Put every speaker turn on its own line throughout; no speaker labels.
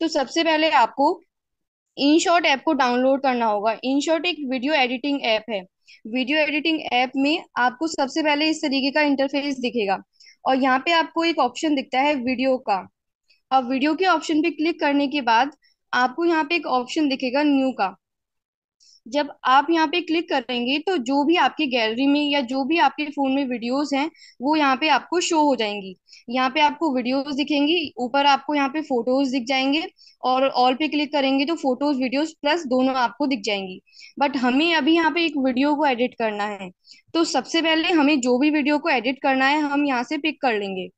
तो सबसे पहले आपको इनशॉट ऐप को डाउनलोड करना होगा इनशॉट एक वीडियो एडिटिंग ऐप है वीडियो एडिटिंग ऐप में आपको सबसे पहले इस तरीके का इंटरफेस दिखेगा और यहाँ पे आपको एक ऑप्शन दिखता है वीडियो का अब वीडियो के ऑप्शन पे क्लिक करने के बाद आपको यहाँ पे एक ऑप्शन दिखेगा न्यू का जब आप यहाँ पे क्लिक करेंगे तो जो भी आपकी गैलरी में या जो भी आपके फोन में वीडियोस हैं वो यहाँ पे आपको शो हो जाएंगी यहाँ पे आपको वीडियोस दिखेंगी ऊपर आपको यहाँ पे फोटोज दिख जाएंगे और ऑल पे क्लिक करेंगे तो फोटोज वीडियोस प्लस दोनों आपको दिख जाएंगी बट हमें अभी यहाँ पे एक वीडियो को एडिट करना है तो सबसे पहले हमें जो भी वीडियो को एडिट करना है हम
यहाँ से पिक कर लेंगे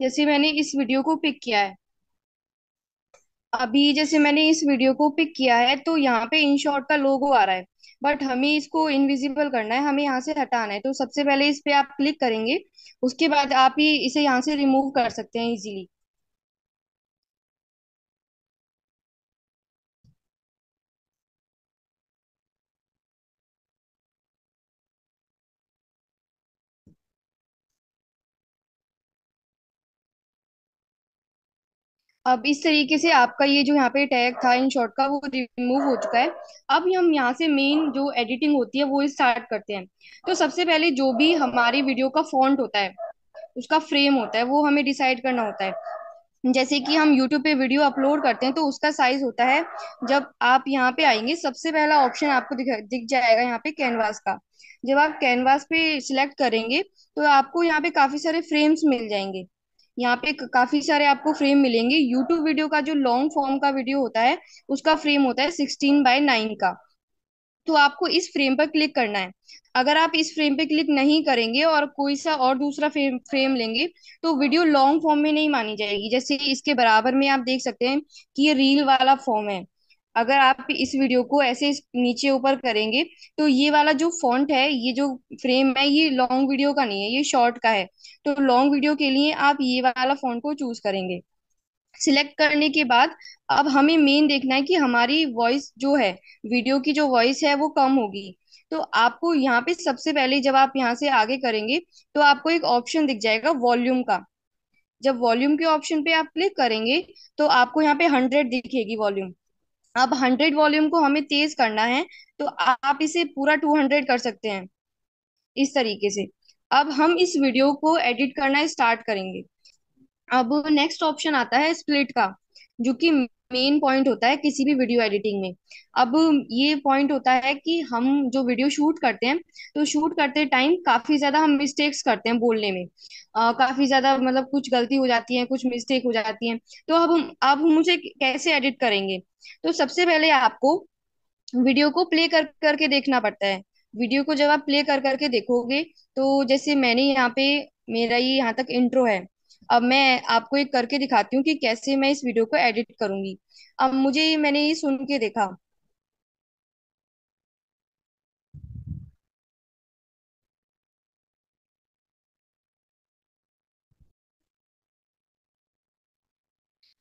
जैसे मैंने इस वीडियो को पिक किया है अभी जैसे मैंने इस वीडियो को पिक किया है तो यहाँ पे इन
शॉर्ट का लोगो आ रहा है बट हमें इसको इनविजिबल करना है हमें यहाँ से हटाना है तो सबसे पहले इस
पे आप क्लिक करेंगे उसके बाद आप ही इसे यहाँ से रिमूव कर सकते हैं इजीली अब इस तरीके से आपका ये जो यहाँ पे टैग था इन शॉर्ट का वो रिमूव हो चुका है
अब हम यहाँ से मेन जो एडिटिंग होती है वो स्टार्ट करते हैं तो सबसे पहले जो भी हमारी वीडियो का फॉन्ट होता है उसका फ्रेम होता है वो हमें डिसाइड करना होता है जैसे कि हम YouTube पे वीडियो अपलोड करते हैं तो उसका साइज होता है जब आप यहाँ पे आएंगे सबसे पहला ऑप्शन आपको दिख, दिख जाएगा यहाँ पे कैनवास का जब आप कैनवास पे सिलेक्ट करेंगे तो आपको यहाँ पे काफी सारे फ्रेम्स मिल जाएंगे यहाँ पे काफी सारे आपको फ्रेम मिलेंगे यूट्यूब वीडियो का जो लॉन्ग फॉर्म का वीडियो होता है उसका फ्रेम होता है सिक्सटीन बाय नाइन का तो आपको इस फ्रेम पर क्लिक करना है अगर आप इस फ्रेम पे क्लिक नहीं करेंगे और कोई सा और दूसरा फ्रेम फ्रेम लेंगे तो वीडियो लॉन्ग फॉर्म में नहीं मानी जाएगी जैसे इसके बराबर में आप देख सकते हैं कि ये रील वाला फॉर्म है अगर आप इस वीडियो को ऐसे नीचे ऊपर करेंगे तो ये वाला जो फॉन्ट है ये जो फ्रेम है ये लॉन्ग वीडियो का नहीं है ये शॉर्ट का है तो लॉन्ग वीडियो के लिए आप ये वाला फॉन्ट को चूज करेंगे सिलेक्ट करने के बाद अब हमें मेन देखना है कि हमारी वॉइस जो है वीडियो की जो वॉइस है वो कम होगी तो आपको यहाँ पे सबसे पहले जब आप यहाँ से आगे करेंगे तो आपको एक ऑप्शन दिख जाएगा वॉल्यूम का जब वॉल्यूम के ऑप्शन पे आप क्लिक करेंगे तो आपको यहाँ पे हंड्रेड दिखेगी वॉल्यूम अब हंड्रेड वॉल्यूम को हमें तेज करना है तो आप इसे पूरा टू हंड्रेड कर सकते हैं इस तरीके से अब हम इस वीडियो को एडिट करना स्टार्ट करेंगे अब नेक्स्ट ऑप्शन आता है स्प्लिट का जो कि मेन पॉइंट होता है किसी भी वीडियो एडिटिंग में अब ये पॉइंट होता है कि हम जो वीडियो शूट करते हैं तो शूट करते टाइम काफी ज्यादा हम मिस्टेक्स करते हैं बोलने में आ, काफी ज्यादा मतलब कुछ गलती हो जाती है कुछ मिस्टेक हो जाती है तो अब हम अब हम कैसे एडिट करेंगे तो सबसे पहले आपको वीडियो को प्ले कर करके देखना पड़ता है वीडियो को जब आप प्ले कर करके देखोगे तो जैसे मैंने यहाँ पे मेरा ये यहाँ तक इंट्रो है अब मैं आपको एक करके दिखाती हूँ कि
कैसे मैं इस वीडियो को एडिट करूंगी अब मुझे मैंने ये सुन के देखा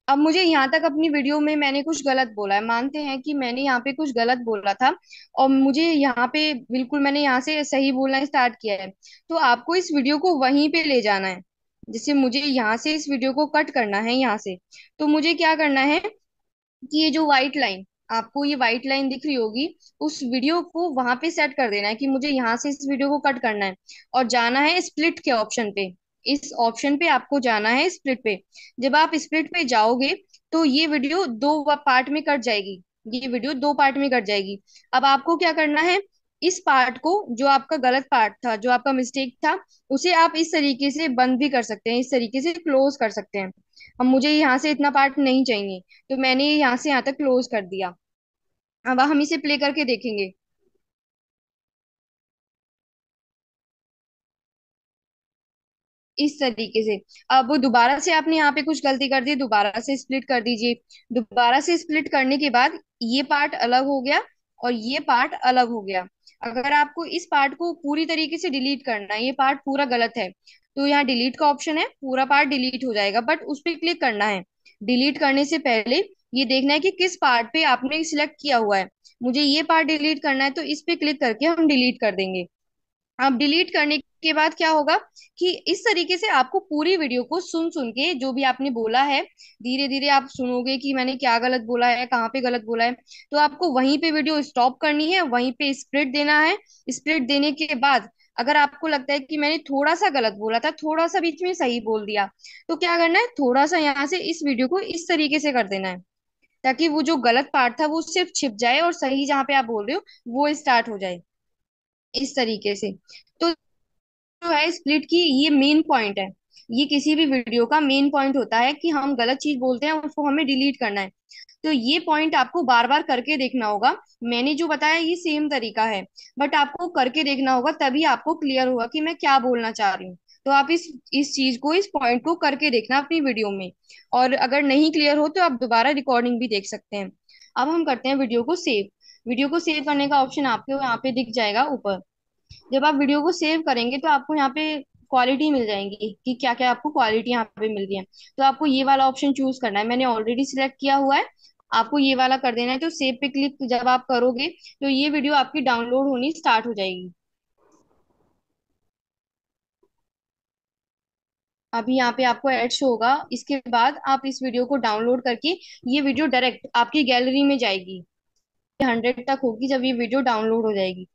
अब मुझे यहाँ तक अपनी वीडियो में मैंने कुछ गलत बोला है मानते हैं कि मैंने यहाँ पे कुछ गलत
बोला था और मुझे यहाँ पे बिल्कुल मैंने यहाँ से सही बोलना स्टार्ट किया है तो आपको इस वीडियो को वहीं पे ले जाना है जैसे मुझे यहाँ से इस वीडियो को कट करना है यहाँ से तो मुझे क्या करना है कि ये जो व्हाइट लाइन आपको ये व्हाइट लाइन दिख रही होगी उस वीडियो को वहां पे सेट कर देना है कि मुझे यहाँ से इस वीडियो को कट करना है और जाना है स्प्लिट के ऑप्शन पे इस ऑप्शन पे आपको जाना है स्प्लिट पे जब आप स्प्लिट पे जाओगे तो ये वीडियो दो पार्ट में कट जाएगी ये वीडियो दो पार्ट में कट जाएगी अब आपको क्या करना है इस पार्ट को जो आपका गलत पार्ट था जो आपका मिस्टेक था उसे आप इस तरीके से बंद भी कर सकते हैं इस तरीके से क्लोज कर सकते हैं अब मुझे यहाँ
से इतना पार्ट नहीं चाहिए तो मैंने यहाँ से यहाँ तक क्लोज कर दिया अब हम इसे प्ले करके देखेंगे इस तरीके से अब दोबारा से आपने यहाँ पे कुछ गलती कर दी
दोबारा से स्प्लिट कर दीजिए दोबारा से स्प्लिट करने के बाद ये पार्ट अलग हो गया और ये पार्ट अलग हो गया अगर आपको इस पार्ट को पूरी तरीके से डिलीट करना है ये पार्ट पूरा गलत है तो यहाँ डिलीट का ऑप्शन है पूरा पार्ट डिलीट हो जाएगा बट उस पर क्लिक करना है डिलीट करने से पहले ये देखना है कि किस पार्ट पे आपने सिलेक्ट किया हुआ है मुझे ये पार्ट डिलीट करना है तो इस पे क्लिक करके हम डिलीट कर देंगे आप डिलीट करने के बाद क्या होगा कि इस तरीके से आपको पूरी वीडियो को सुन सुन के जो भी आपने बोला है धीरे धीरे आप सुनोगे कि मैंने क्या गलत बोला है कहाँ पे गलत बोला है तो आपको वहीं पे वीडियो स्टॉप करनी है वहीं पे स्प्रिट देना है स्प्रिट देने के बाद अगर आपको लगता है कि मैंने थोड़ा सा गलत बोला था थोड़ा सा बीच में सही बोल दिया तो क्या करना है थोड़ा सा यहाँ से इस वीडियो को इस तरीके से कर देना है ताकि वो जो गलत पार्ट था वो सिर्फ छिप जाए और सही जहाँ पे आप बोल रहे हो वो स्टार्ट हो जाए इस तरीके से तो जो है स्प्लिट की ये मेन पॉइंट है ये किसी भी वीडियो का मेन पॉइंट होता है कि हम गलत चीज बोलते हैं उसको हमें डिलीट करना है तो ये पॉइंट आपको बार बार करके देखना होगा मैंने जो बताया ये सेम तरीका है बट आपको करके देखना होगा तभी आपको क्लियर होगा कि मैं क्या बोलना चाह रही हूँ तो आप इस इस चीज को इस पॉइंट को करके देखना अपनी वीडियो में और अगर नहीं क्लियर हो तो आप दोबारा रिकॉर्डिंग भी देख सकते हैं अब हम करते हैं वीडियो को सेव वीडियो को सेव करने का ऑप्शन आपको यहाँ पे दिख जाएगा ऊपर जब आप वीडियो को सेव करेंगे तो आपको यहाँ पे क्वालिटी मिल जाएंगी कि क्या क्या आपको क्वालिटी यहाँ पे मिल रही है तो आपको ये वाला ऑप्शन चूज करना है मैंने ऑलरेडी सिलेक्ट किया हुआ है आपको ये वाला कर देना है तो सेव पे क्लिक जब आप करोगे तो ये वीडियो आपकी डाउनलोड होनी स्टार्ट हो जाएगी अभी यहाँ पे आपको एड शो होगा इसके बाद आप इस वीडियो
को डाउनलोड करके ये वीडियो डायरेक्ट आपकी गैलरी में जाएगी हंड्रेड तक होगी जब ये वीडियो डाउनलोड हो जाएगी